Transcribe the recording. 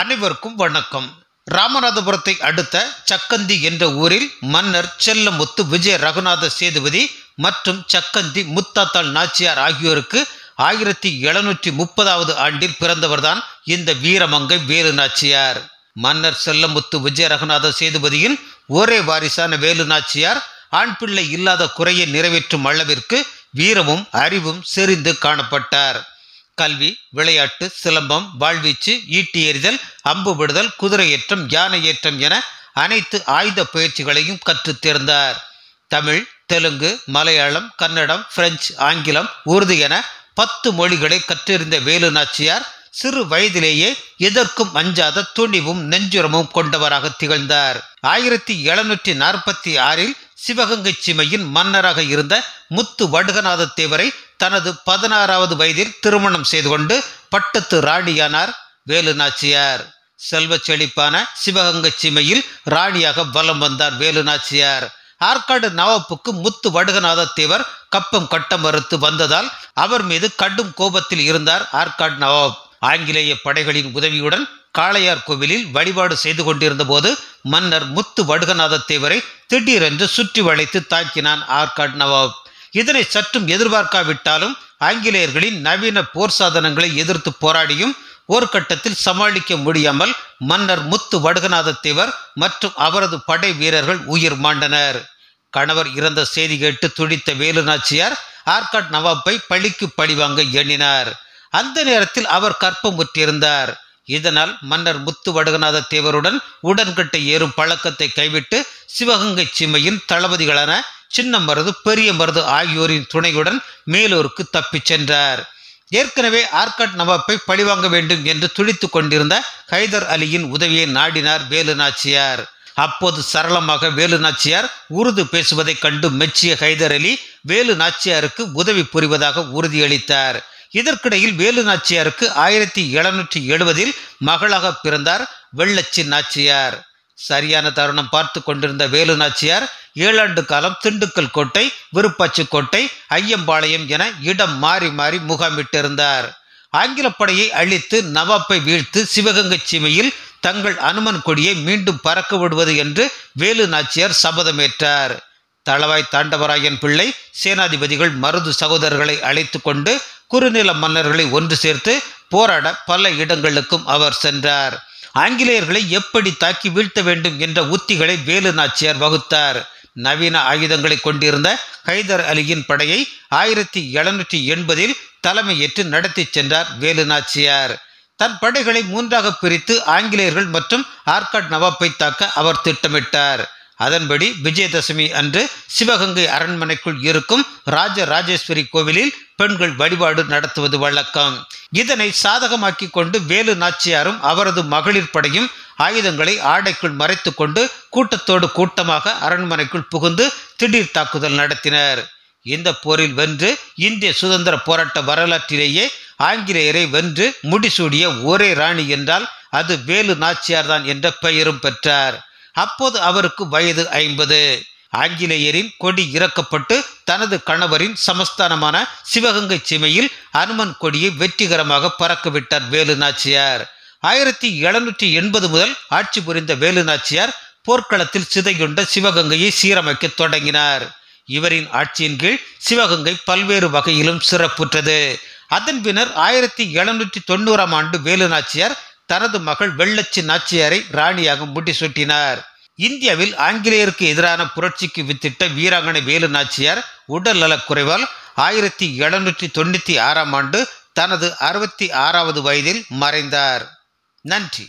அனைவருக்கும் வணக்கம் ராமநாதபுரத்தை அடுத்த சக்கந்தி என்ற ஊரில் மன்னர் செல்லமுத்து விஜய ரகுநாத சேதுபதி மற்றும் சக்கந்தி முத்தாத்தாள் நாச்சியார் ஆகியோருக்கு ஆயிரத்தி எழுநூற்றி முப்பதாவது ஆண்டில் பிறந்தவர்தான் இந்த வீரமங்கை வேலு நாச்சியார் மன்னர் செல்லமுத்து விஜய ரகுநாத சேதுபதியின் ஒரே வாரிசான வேலு நாச்சியார் ஆண் பிள்ளை இல்லாத குறையை நிறைவேற்றும் அளவிற்கு வீரமும் அறிவும் செறிந்து காணப்பட்டார் கல்வி விளையாட்டு சிலம்பம் வாழ்வீச்சு ஈட்டி எறிதல் அம்பு விடுதல் குதிரை ஏற்றம் யானை ஏற்றம் என அனைத்து ஆயுத பயிற்சிகளையும் கற்றுத்தேர்ந்தார் தேர்ந்தார் தமிழ் தெலுங்கு மலையாளம் கன்னடம் பிரெஞ்சு ஆங்கிலம் உருது என பத்து மொழிகளை கற்றிருந்த வேலு நாச்சியார் சிறு வயதிலேயே எதற்கும் அஞ்சாத துணிவும் நெஞ்சுரமும் கொண்டவராக திகழ்ந்தார் ஆயிரத்தி எழுநூற்றி நாற்பத்தி ஆறில் சிவகங்கை சிமையின் மன்னராக இருந்த முத்து வடுகநாத தேவரை தனது பதினாறாவது வயதில் திருமணம் செய்து கொண்டு பட்டத்து ராணியானார் வேலு நாச்சியார் செல்வ செழிப்பான சிவகங்கை சிமையில் ராணியாக வலம் வந்தார் வேலு நாச்சியார் ஆற்காடு நவாப்புக்கு முத்து வடுகநாத தேவர் கப்பம் கட்ட மறுத்து வந்ததால் அவர் மீது கடும் கோபத்தில் இருந்தார் ஆற்காடு நவாப் ஆங்கிலேய படைகளின் உதவியுடன் காளையார் கோவிலில் வழிபாடு செய்து கொண்டிருந்த போது மன்னர் முத்து வடுகநாத தேவரை திடீரென்று சுற்றி வளைத்து தாக்கினான் ஆர்காட் நவாப் இதனை சற்றும் எதிர்பார்க்காவிட்டாலும் ஆங்கிலேயர்களின் நவீன போர் சாதனங்களை எதிர்த்து போராடியும் ஒரு கட்டத்தில் சமாளிக்க முடியாமல் மன்னர் முத்து வடுகநாத தேவர் மற்றும் அவரது படை வீரர்கள் உயிர் மாண்டனர் கணவர் இறந்த செய்தி கேட்டு துடித்த வேலு நாச்சியார் ஆர்காட் நவாப்பை பழிக்கு பழிவாங்க எண்ணினார் அந்த நேரத்தில் அவர் கற்பம் உற்றிருந்தார் இதனால் மன்னர் முத்து வடகநாத தேவருடன் உடன்கட்டை ஏறும் பழக்கத்தை கைவிட்டு சிவகங்கை சீமையின் தளபதிகளான சின்ன மருது பெரிய மருது ஆகியோரின் துணையுடன் மேலூருக்கு தப்பிச் சென்றார் ஏற்கனவே ஆர்காட் நவாப்பை பழிவாங்க வேண்டும் என்று துடித்து கொண்டிருந்த ஹைதர் அலியின் உதவியை நாடினார் வேலு நாச்சியார் அப்போது சரளமாக வேலு நாச்சியார் உருது பேசுவதைக் கண்டு மெச்சிய ஹைதர் அலி வேலு நாச்சியாருக்கு உதவி புரிவதாக உறுதியளித்தார் இதற்கிடையில் வேலு நாச்சியாருக்கு ஆயிரத்தி எழுநூற்றி எழுபதில் மகளாக பிறந்தார் வெள்ளச்சி நாச்சியார் சரியான தருணம் பார்த்து கொண்டிருந்த வேலு நாச்சியார் ஏழாண்டு காலம் திண்டுக்கல் கோட்டை விருப்பாச்சி கோட்டை ஐயம்பாளையம் என இடம் மாறி மாறி முகாமிட்டிருந்தார் ஆங்கிலப்படையை அழித்து நவாப்பை வீழ்த்து சிவகங்கை சீமையில் தங்கள் அனுமன் கொடியை மீண்டும் பறக்க விடுவது என்று வேலு நாச்சியார் சபதமேற்றார் தளவாய் தாண்டவராயன் பிள்ளை சேனாதிபதிகள் மருது சகோதரர்களை அழைத்து கொண்டு குறுநில மன்னர்களை ஒன்று சேர்த்து போராட பல இடங்களுக்கும் அவர் சென்றார் ஆங்கிலேயர்களை எப்படி தாக்கி வீழ்த்த வேண்டும் என்ற உத்திகளை வேலு நாச்சியார் வகுத்தார் நவீன ஆயுதங்களை கொண்டிருந்த ஹைதர் அலியின் படையை ஆயிரத்தி எழுநூற்றி எண்பதில் தலைமையேற்று நடத்தி சென்றார் வேலு நாச்சியார் தன் படைகளை மூன்றாக பிரித்து ஆங்கிலேயர்கள் மற்றும் ஆர்காட் நவாப்பை தாக்க அவர் திட்டமிட்டார் அதன்படி விஜயதசமி அன்று சிவகங்கை அரண்மனைக்குள் இருக்கும் ராஜராஜேஸ்வரி கோவிலில் பெண்கள் வழிபாடு நடத்துவது வழக்கம் இதனை சாதகமாக்கி கொண்டு வேலு நாச்சியாரும் அவரது மகளிர் படையும் ஆயுதங்களை ஆடைக்குள் மறைத்து கொண்டு கூட்டத்தோடு கூட்டமாக அரண்மனைக்குள் புகுந்து திடீர் தாக்குதல் நடத்தினர் இந்த போரில் வென்று இந்திய சுதந்திர போராட்ட வரலாற்றிலேயே ஆங்கிலேயரை வென்று முடிசூடிய ஒரே ராணி என்றால் அது வேலு நாச்சியார்தான் என்ற பெயரும் பெற்றார் அப்போது அவருக்கு வயது ஐம்பது ஆங்கிலேயரின் கொடி இறக்கப்பட்டு தனது கணவரின் சமஸ்தானமான சிவகங்கை சீமையில் அனுமன் கொடியை வெற்றிகரமாக பறக்கவிட்டார் வேலு நாச்சியார் ஆயிரத்தி எழுநூற்றி எண்பது முதல் ஆட்சி புரிந்த வேலு நாச்சியார் போர்க்களத்தில் சிதைகொண்ட சிவகங்கையை சீரமைக்க தொடங்கினார் இவரின் ஆட்சியின் கீழ் சிவகங்கை பல்வேறு வகையிலும் சிறப்புற்றது அதன் பின்னர் ஆயிரத்தி எழுநூற்றி தொண்ணூறாம் ஆண்டு வேலு நாச்சியார் தனது மகள் வெள்ளச்சி நாச்சியாரை ராணியாக சுட்டினார் இந்தியாவில் ஆங்கிலேயருக்கு எதிரான புரட்சிக்கு வித்திட்ட வீராங்கனை வேலு நாச்சியார் உடல் நலக்குறைவால் ஆயிரத்தி எழுநூற்றி தொண்ணூற்றி ஆறாம் ஆண்டு தனது அறுபத்தி ஆறாவது வயதில் மறைந்தார் நன்றி